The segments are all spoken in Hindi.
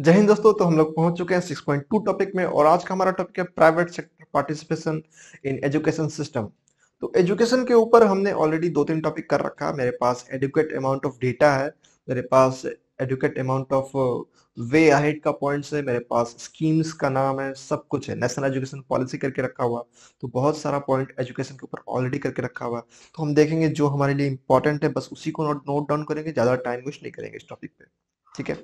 जय हिंद दोस्तों तो हम लोग पहुंच चुके हैं 6.2 टॉपिक में और आज का हमारा टॉपिक है private sector participation in education system तो एजुकेशन के ऊपर हमने ऑलरेडी दो तीन टॉपिक कर रखा है मेरे पास एडुकेट अमाउंट ऑफ डेटा है मेरे पास adequate amount of way ahead का पॉइंट्स है मेरे पास स्कीम्स का नाम है सब कुछ है नेशनल एजुकेशन पॉलिसी करके रखा हुआ तो बहुत सारा पॉइंट एजुकेशन के ऊपर ऑलरेडी करके रखा हुआ तो हम देखेंगे जो हमारे लिए इंपॉर्टेंट है बस उसी को नोट नोट डाउन करेंगे ज़्यादा टाइम वेस्ट नहीं करेंगे इस टॉपिक पे ठीक है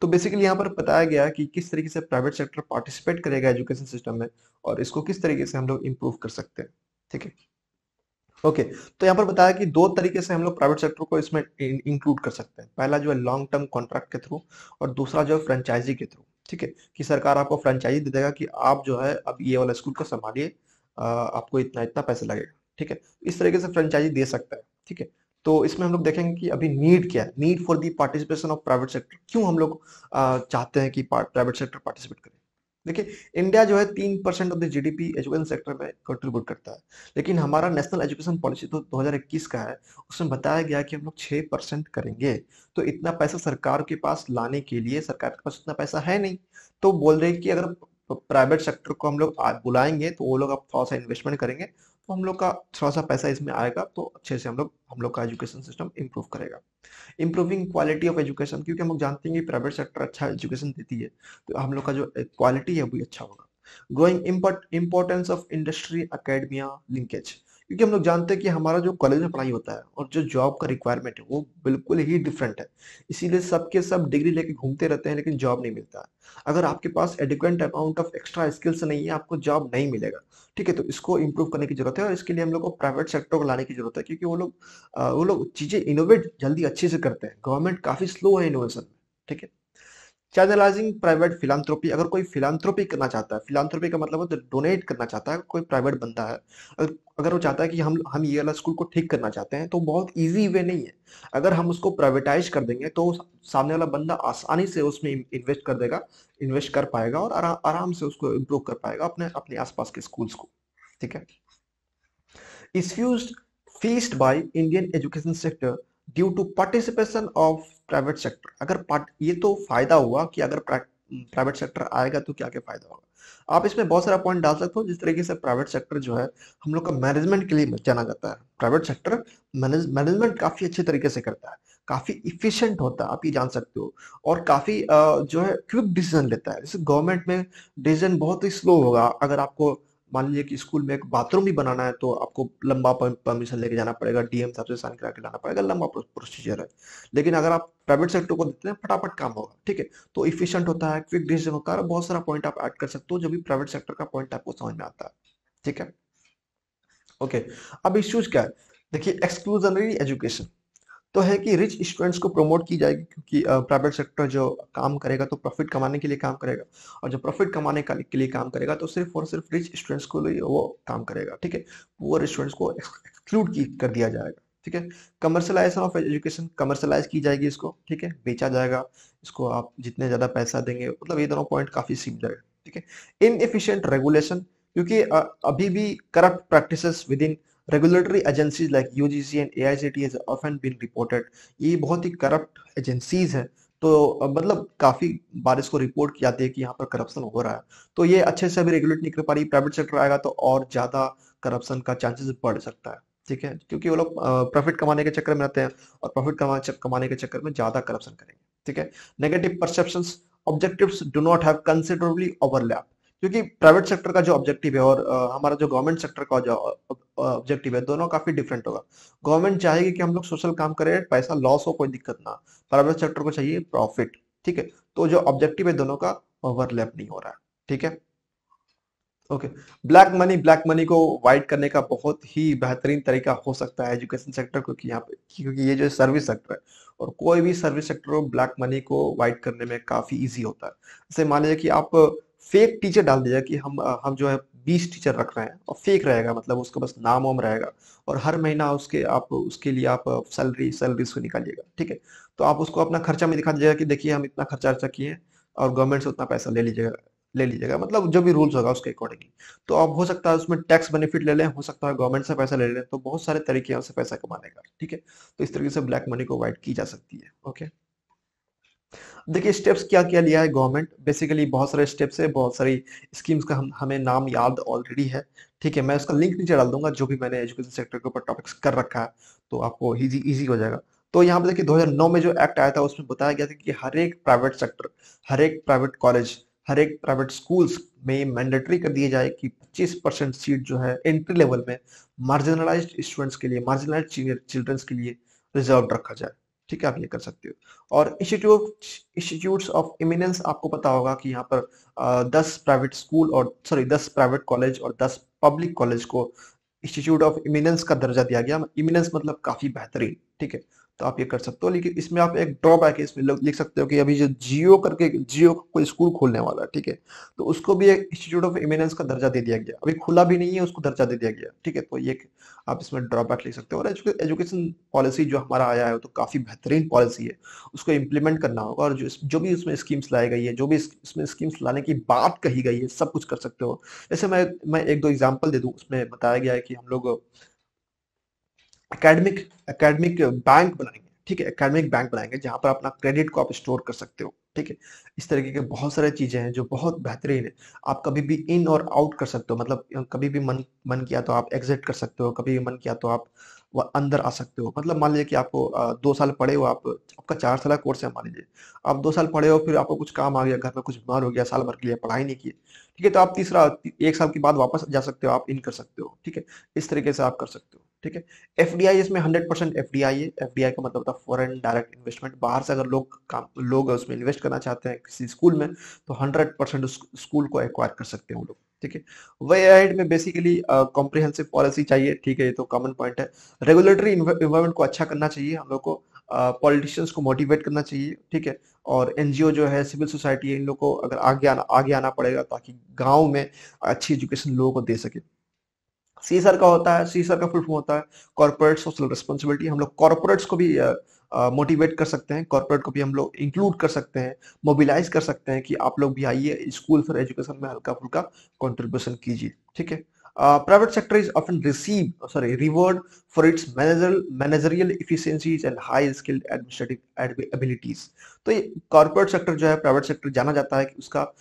तो बेसिकली यहाँ पर बताया गया कि किस तरीके से प्राइवेट सेक्टर पार्टिसिपेट करेगा एजुकेशन सिस्टम में और इसको किस तरीके से हम लोग इम्प्रूव कर सकते हैं ठीक है ओके okay, तो यहाँ पर बताया कि दो तरीके से हम लोग प्राइवेट सेक्टर को इसमें इंक्लूड कर सकते हैं पहला जो है लॉन्ग टर्म कॉन्ट्रैक्ट के थ्रू और दूसरा जो है फ्रेंचाइजी के थ्रू ठीक है कि सरकार आपको फ्रेंचाइजी दे देगा कि आप जो है अब ये वाला स्कूल को संभालिए आपको इतना इतना पैसा लगेगा ठीक है इस तरीके से फ्रेंचाइजी दे सकता है ठीक है तो इसमें हम लोग देखेंगे कि अभी नीड क्या है need for the participation of private sector क्यों हम लोग चाहते हैं कि प्राइवेट सेक्टर पार्टिसिपेट करें देखिए इंडिया जो है तीन percent of the GDP education sector में कंट्रीब्यूट करता है लेकिन हमारा नेशनल एजुकेशन पॉलिसी तो 2021 का है उसमें बताया गया कि हम लोग छह परसेंट करेंगे तो इतना पैसा सरकार के पास लाने के लिए सरकार के पास इतना पैसा है नहीं तो बोल रहे कि अगर प्राइवेट सेक्टर को हम लोग बुलाएंगे तो वो लोग अब थोड़ा सा इन्वेस्टमेंट करेंगे तो हम लोग का थोड़ा सा पैसा इसमें आएगा तो अच्छे से हम लोग हम लोग का एजुकेशन सिस्टम इम्प्रूव करेगा इम्प्रूविंग क्वालिटी ऑफ एजुकेशन क्योंकि हम लोग जानते हैं कि प्राइवेट सेक्टर अच्छा एजुकेशन देती है तो हम लोग का जो क्वालिटी है वो अच्छा होगा growing importance of industry academia linkage क्योंकि हम लोग जानते हैं कि हमारा जो कॉलेज में पढ़ाई होता है और जो जॉब का रिक्वायरमेंट है वो बिल्कुल ही डिफरेंट है इसीलिए सबके सब डिग्री लेके घूमते रहते हैं लेकिन जॉब नहीं मिलता है अगर आपके पास adequate amount of extra skills नहीं है आपको जॉब नहीं मिलेगा ठीक है तो इसको इम्प्रूव करने की जरूरत है और इसके लिए हम लोग को प्राइवेट सेक्टर को लाने की जरूरत है क्योंकि वो लोग वो लोग चीज़ें इनोवेट जल्दी अच्छे से करते हैं गवर्नमेंट काफ़ी स्लो है इनोवेशन में ठीक है चैनलाइजिंग प्राइवेट फिलानथ्रोपी अगर कोई फिलानथ्रोपी करना चाहता है फिलानथ्रोपी का मतलब डोनेट करना चाहता है कोई प्राइवेट बंदा है अगर अगर वो चाहता है कि हम हम ये वाला स्कूल को ठीक करना चाहते हैं तो बहुत इजी वे नहीं है अगर हम उसको प्राइवेटाइज कर देंगे तो सामने वाला बंदा आसानी से उसमें इन्वेस्ट कर देगा इन्वेस्ट कर पाएगा और आरा, आराम से उसको इम्प्रूव कर पाएगा अपने अपने आसपास के स्कूल्स को ठीक है इस fuse faced by Indian education sector due to participation of private sector अगर ये तो फायदा हुआ कि अगर प्राइवेट सेक्टर आएगा तो क्या क्या फायदा होगा आप इसमें बहुत सारा पॉइंट डाल सकते हो जिस तरीके से प्राइवेट सेक्टर जो है हम लोग का मैनेजमेंट के लिए जाना जाता है प्राइवेट सेक्टर मैनेजमेंट काफी अच्छे तरीके से करता है काफी इफिशियंट होता है आप ये जान सकते हो और काफी जो है क्विक डिसीजन लेता है जैसे गवर्नमेंट में डिसीजन बहुत ही स्लो होगा अगर आपको मान लीजिए कि स्कूल में एक बाथरूम भी बनाना है तो आपको लंबा परमिशन लेके जाना पड़ेगा डीएम साहब से साइन करा के लाना पड़ेगा लंबा प्रोसीजर है लेकिन अगर आप प्राइवेट सेक्टर को देते हैं फटाफट काम होगा ठीक है तो इफिशियंट होता है क्विक डिसीजन होता है बहुत सारा पॉइंट आप ऐड कर सकते हो जब भी प्राइवेट सेक्टर का पॉइंट आपको समझ में आता है ठीक है ओके अब इश्यूज क्या है देखिए एक्सक्लूजनरी एजुकेशन तो है कि रिच स्टूडेंट्स को प्रमोट की जाएगी क्योंकि प्राइवेट सेक्टर जो काम करेगा तो प्रॉफिट कमाने के लिए काम करेगा और जो प्रॉफिट कमाने के लिए काम करेगा तो सिर्फ और सिर्फ रिच स्टूडेंट्स को लिए वो काम करेगा ठीक है पुअर स्टूडेंट्स को एक्सक्लूड की कर दिया जाएगा ठीक है कमर्शलाइजेशन ऑफ एजुकेशन कमर्शलाइज की जाएगी इसको ठीक है बेचा जाएगा इसको आप जितने ज़्यादा पैसा देंगे मतलब ये दोनों पॉइंट काफ़ी सीख जाएगा ठीक है इनएफिशिएंट रेगुलेशन क्योंकि अभी भी corrupt practices within regulatory agencies like UGC and AICTE has often been reported ये बहुत ही करप्ट एजेंसीज है तो मतलब काफी बार इसको रिपोर्ट की जाती है कि यहाँ पर करप्शन हो रहा है तो ये अच्छे से अभी रेगुलेट नहीं कर पा रही प्राइवेट सेक्टर आएगा तो और ज्यादा करप्शन का चांसेस बढ़ सकता है ठीक है क्योंकि वो लोग प्रॉफिट कमाने के चक्कर में रहते हैं और प्रॉफिट कमाने के चक्कर में ज्यादा करप्शन करेंगे ठीक है negative perception objective do not have considerably overlap क्योंकि प्राइवेट सेक्टर का जो ऑब्जेक्टिव है और हमारा जो गवर्नमेंट सेक्टर का जो ऑब्जेक्टिव है दोनों काफी डिफरेंट होगा गवर्नमेंट चाहेगी कि हम लोग सोशल काम करें पैसा लॉस हो कोई दिक्कत ना प्राइवेट सेक्टर को चाहिए प्रॉफिट ठीक है तो जो ऑब्जेक्टिव है दोनों का ओवरलैप नहीं हो रहा है ठीक है okay black money black money को वाइट करने का बहुत ही बेहतरीन तरीका हो सकता है एजुकेशन सेक्टर क्योंकि यहाँ पे क्योंकि ये जो सर्विस सेक्टर है और कोई भी सर्विस सेक्टर हो ब्लैक मनी को वाइट करने में काफी इजी होता है जैसे मान लीजिए कि आप फेक टीचर डाल दीजिए कि हम हम जो है बीस टीचर रख रहे हैं और फेक रहेगा मतलब उसका बस नाम वाम रहेगा और हर महीना उसके आप उसके लिए आप सैलरी सैलरी उसको निकालिएगा ठीक है तो आप उसको अपना खर्चा में दिखा दीजिएगा कि देखिए हम इतना खर्चा वर्चा किए हैं और गवर्नमेंट से उतना पैसा ले लीजिएगा ले लीजिएगा मतलब जो भी रूल्स होगा उसके अकॉर्डिंगली तो आप हो सकता है उसमें टैक्स बेनिफिट ले लें हो सकता है गवर्नमेंट से पैसा ले लें तो बहुत सारे तरीके से पैसा कमाने का ठीक है तो इस तरीके से ब्लैक मनी को अवॉइड की जा सकती है ओके देखिए स्टेप्स क्या क्या लिया है गवर्नमेंट बेसिकली बहुत सारे स्टेप्स है बहुत सारी स्कीम्स का हम हमें नाम याद ऑलरेडी है ठीक है मैं उसका लिंक नीचे डाल दूंगा जो भी मैंने एजुकेशन सेक्टर के ऊपर टॉपिक्स कर रखा है तो आपको इजी इजी हो जाएगा तो यहाँ पे देखिए 2009 में जो एक्ट आया था उसमें बताया गया था कि हर एक प्राइवेट सेक्टर हर एक प्राइवेट कॉलेज हर एक प्राइवेट स्कूल्स में मैंडेटरी कर दिया जाए कि 25 परसेंट सीट जो है एंट्री लेवल में मार्जिनलाइज स्टूडेंट्स के लिए मार्जिनलाइज चिल्ड्रंस के लिए रिजर्व रखा जाए ठीक है आप ये कर सकते हो और इंस्टीट्यूट इंस्टीट्यूट ऑफ इमिनेंस आपको पता होगा कि यहाँ पर दस प्राइवेट स्कूल और सॉरी दस प्राइवेट कॉलेज और दस पब्लिक कॉलेज को इंस्टीट्यूट ऑफ इमिनेंस का दर्जा दिया गया इमिनेंस मतलब काफी बेहतरीन ठीक है तो आप ये कर सकते हो लेकिन इसमें आप एक ड्रॉबैक है इसमें लिख सकते हो कि अभी जो जियो करके जियो कोई स्कूल खोलने वाला है ठीक है तो उसको भी एक इंस्टीट्यूट ऑफ इमिनेंस का दर्जा दे दिया गया अभी खुला भी नहीं है उसको दर्जा दे दिया गया ठीक है तो ये आप इसमें ड्रॉबैक लिख सकते हो और एजुकेशन पॉलिसी जो हमारा आया है तो काफ़ी बेहतरीन पॉलिसी है उसको इम्प्लीमेंट करना होगा और जो जो भी उसमें स्कीम्स लाई गई है जो भी इसमें स्कीम्स लाने की बात कही गई है सब कुछ कर सकते हो जैसे मैं मैं एक दो एग्जाम्पल दे दूँ उसमें बताया गया है कि हम लोग एकेडमिक एकेडमिक बैंक बनाएंगे ठीक है एकेडमिक बैंक बनाएंगे जहां पर अपना क्रेडिट को आप स्टोर कर सकते हो ठीक है इस तरीके के बहुत सारे चीजें हैं जो बहुत बेहतरीन है आप कभी भी इन और आउट कर सकते हो मतलब कभी भी मन मन किया तो आप एग्जिट कर सकते हो कभी भी मन किया तो आप वह अंदर आ सकते हो मतलब मान लीजिए कि आपको दो साल पढ़े हो आप आपका चार साल का कोर्स है मान लीजिए आप दो साल पढ़े हो फिर आपको कुछ काम आ गया घर में कुछ बीमार हो गया साल भर के लिए पढ़ाई नहीं की ठीक है तो आप तीसरा एक साल के बाद वापस जा सकते हो आप इन कर सकते हो ठीक है इस तरीके से आप कर सकते हो ठीक है एफ डी आई इसमें hundred percent F D I है एफ डी आई का मतलब होता है फॉरन डायरेक्ट इन्वेस्टमेंट बाहर से अगर लोग काम लोग उसमें इन्वेस्ट करना चाहते हैं किसी स्कूल में तो हंड्रेड परसेंट उस स्कूल को एक्वायर कर सकते हैं वो लोग ठीक है वे एड में बेसिकली कॉम्प्रिहेंसिव पॉलिसी चाहिए ठीक है ये तो कॉमन पॉइंट है रेगुलेटरी इन्वायरमेंट को अच्छा करना चाहिए हम लोग को पॉलिटिशियंस uh, को मोटिवेट करना चाहिए ठीक है और ओ जो है सिविल सोसाइटी इन लोग को अगर आगे आना आगे आना पड़ेगा ताकि गाँव में अच्छी एजुकेशन लोगों को दे सके सीसर का होता है सीसर का फुल फॉर्म होता है कॉर्पोरेट सोशल रिस्पॉन्सिबिलिटी हम लोग कॉर्पोरेट्स को भी मोटिवेट uh, कर सकते हैं कॉर्पोरेट को भी हम लोग इंक्लूड कर सकते हैं मोबिलाइज कर सकते हैं कि आप लोग भी आइए स्कूल फॉर एजुकेशन में हल्का फुल्का कॉन्ट्रीब्यूशन कीजिए ठीक है private sector is often receive sorry reward for its manager managerial efficiencies and high skilled administrative abilities तो ये कॉर्पोरेट सेक्टर जो है प्राइवेट सेक्टर जाना जाता है कि उसका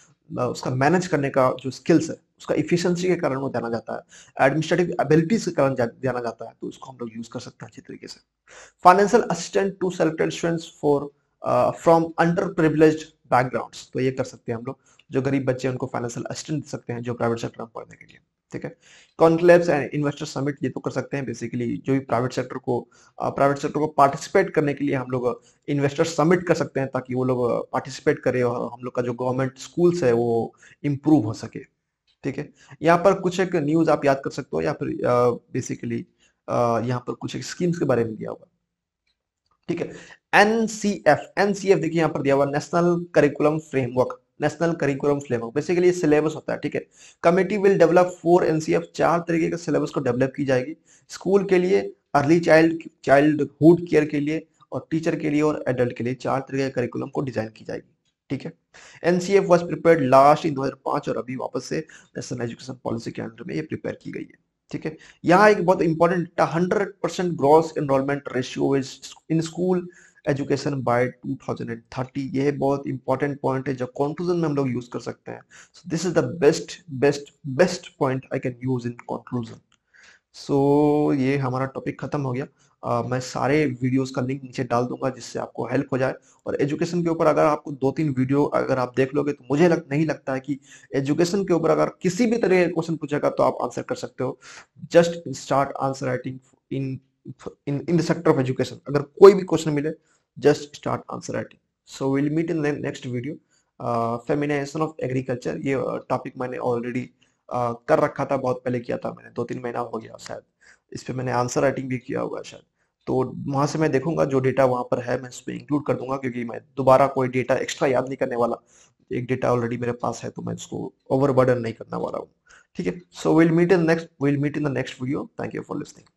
उसका मैनेज करने का जो स्किल्स है उसका इफिशियंसी के कारण वो जाना जाता है एडमिनिस्ट्रेटिव एबिलिटीज के कारण जाना जाता है तो उसको हम लोग यूज कर सकते हैं अच्छी तरीके से financial assistant to selected students for from under privilege background तो ये कर सकते हैं हम लोग जो गरीब बच्चे उनको फाइनेंशियल असिस्टेंट दे सकते हैं जो प्राइवेट सेक्टर में पढ़ने के लिए ठीक है कॉन्क्लेव्स एंड इन्वेस्टर समिट ये तो कर सकते हैं बेसिकली जो भी प्राइवेट सेक्टर को प्राइवेट uh, सेक्टर को पार्टिसिपेट करने के लिए हम लोग इन्वेस्टर uh, समिट कर सकते हैं ताकि वो लोग पार्टिसिपेट uh, करें और हम लोग का जो गवर्नमेंट स्कूल्स है वो इम्प्रूव हो सके ठीक है यहाँ पर कुछ एक न्यूज आप याद कर सकते हो या फिर बेसिकली यहाँ पर कुछ एक स्कीम्स के बारे में दिया हुआ ठीक है एनसीएफ एनसीएफ देखिए यहाँ पर दिया हुआ national curriculum framework national curriculum framework basically syllabus होता है ठीक है committee will develop four NCF चार तरीके का सिलेबस को डेवलप की जाएगी स्कूल के लिए early child childhood care के लिए और टीचर के लिए और एडल्ट के लिए चार तरीके के करिकुलम को डिजाइन की जाएगी ठीक है NCF was prepare last in दो हजार पांच और अभी वापस से नेशनल एजुकेशन पॉलिसी के अंडर में ये प्रिपेयर की गई है ठीक है यहाँ एक बहुत important hundred percent gross enrolment ratio is in school education by 2030 ये बहुत इंपॉर्टेंट पॉइंट है जो कॉन्क्लूजन में हम लोग यूज कर सकते हैं so this is the best best best point I can use in conclusion so ये हमारा टॉपिक खत्म हो गया आ, मैं सारे वीडियोस का लिंक नीचे डाल दूंगा जिससे आपको हेल्प हो जाए और एजुकेशन के ऊपर अगर आपको दो तीन वीडियो अगर आप देख लोगे तो मुझे लग, नहीं लगता है कि एजुकेशन के ऊपर अगर किसी भी तरह का क्वेश्चन पूछेगा तो आप आंसर कर सकते हो just start answer writing in in the sector of education अगर कोई भी क्वेश्चन मिले just start answer writing so will meet in next video feminisation of agriculture ये टॉपिक मैंने ऑलरेडी uh, कर रखा था बहुत पहले किया था मैंने दो तीन महीना हो गया शायद इस पर मैंने आंसर राइटिंग भी किया हुआ शायद तो वहां से मैं देखूंगा जो डेटा वहां पर है मैं उसमें इंक्लूड कर दूंगा क्योंकि मैं दोबारा कोई डेटा एक्स्ट्रा याद नहीं करने वाला एक डेटा ऑलरेडी मेरे पास है तो मैं इसको ओवरबर्डन नहीं करने वाला हूँ ठीक है so will meet in next will meet in the next video thank you for listening